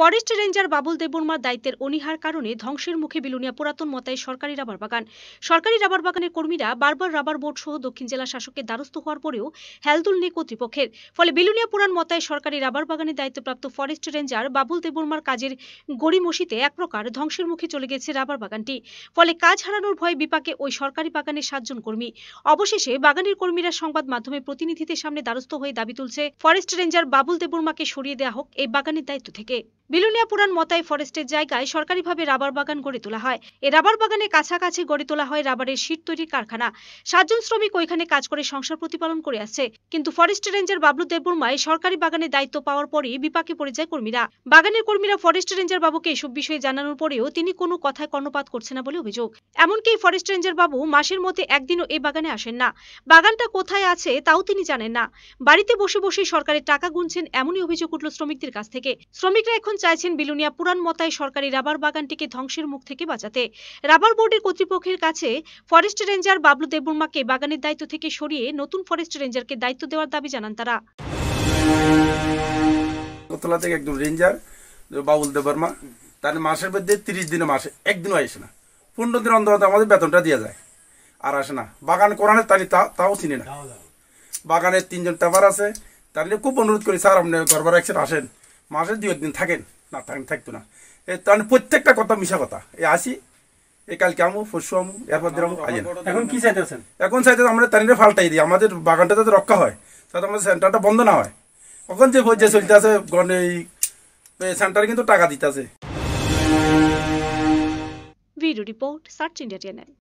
forest ranger Babul দেববর্মার দায়িত্বের অনিহার কারণে ধ্বংসের মুখে বিলুনিয়া পুরাতন মতাই সরকারি রাবার বাগান সরকারি রাবার বাগানের কর্মীরা বারবার রাবার বোর্ড সহ দক্ষিণ জেলা শাসকের দ্বারস্থ হওয়ার পরেও হেলদুল নেই কর্তৃপক্ষের ফলে বিলুনিয়া পুরান মতাই সরকারি রাবার বাগানের দায়িত্বপ্রাপ্ত ফরেস্ট রেঞ্জার বাবুল দেববর্মার কাজের গড়িমসিতে এক প্রকার ধ্বংসের মুখে চলে গেছে রাবার বাগানটি ফলে কাজ হারানোর ভয় বিপাকে ওই সরকারি বাগানের সাতজন কর্মী অবশেষে বাগানের কর্মীরা সংবাদ মাধ্যমে প্রতিনিধিদের সামনে দ্বারস্থ হয়ে দাবি তুলছে ফরেস্ট রেঞ্জার বাবুল দেববর্মাকে সরিয়ে দেওয়া হোক এই বাগানের দায়িত্ব থেকে বিলুনিয়া পুরান মতাই ফরেস্টের জায়গায় সরকারিভাবে রাবার বাগান গড়ে তোলা হয় এ রাবার বাগানে কাছাকাছি গড়ে তোলা হয় রাবারের শীত তৈরির কারখানা সাতজন শ্রমিক ওইখানে কাজ করে সংসার প্রতিপালন করে আসছে কিন্তু ফরেস্ট রেঞ্জার বাবলু দেববর্মায় সরকারি বাগানে দায়িত্ব পাওয়ার পরই বিপাকে পড়ে যায় কর্মীরা বাগানের কর্মীরা ফরেস্ট রেঞ্জার বাবুকে এসব বিষয়ে জানানোর পরেও তিনি কোনো কথায় কর্ণপাত করছে না বলে অভিযোগ এমনকি ফরেস্ট রেঞ্জার বাবু মাসের মধ্যে একদিনও এই বাগানে আসেন না বাগানটা কোথায় আছে তাও তিনি জানেন না বাড়িতে বসে বসে সরকারের টাকা গুনছেন এমনই অভিযোগ উঠল শ্রমিকদের কাছ থেকে শ্রমিকরা এখন চাইছেন বিলুনিয়া পুরান মতায় সরকারি রাবার বাগানটিকে ধ্বংসের মুখ থেকে বাঁচাতে রাবার বোর্ডের কর্তৃপক্ষের কাছে ফরেস্ট রেঞ্জার বাবলু দেববর্মাকে বাগানের দায়িত্ব থেকে সরিয়ে নতুন ফরেস্ট রেঞ্জারকে দায়িত্ব দেওয়ার দাবি জানান তারা কতলা থেকে একজন রেঞ্জার বাবুল দেববর্মা তার মাসের মধ্যে তিরিশ দিনে মাসে একদিনও আসে না পনেরো দিন অন্তর আমাদের বেতনটা দিয়ে যায় আর আসে না বাগান করানোর তাহলে তাও চিনি না বাগানের তিনজন টেপার আছে তাহলে খুব অনুরোধ করি স্যার আপনি গর্ব রাখছেন আসেন মাসে দু একদিন থাকেন না টাইম থাকতো না এ তার প্রত্যেকটা কথা মিশা কথা এ আসি এ কালকে আমু পরশু আমু এরপর দিলাম আজেন এখন কি চাইতেছেন এখন চাইতে আমরা তানিরে ফালটাই দিই আমাদের বাগানটা যাতে রক্ষা হয় তাতে আমাদের সেন্টারটা বন্ধ না হয় কখন যে যে চলতে আছে এই সেন্টারে কিন্তু টাকা দিতে আছে video report search India channel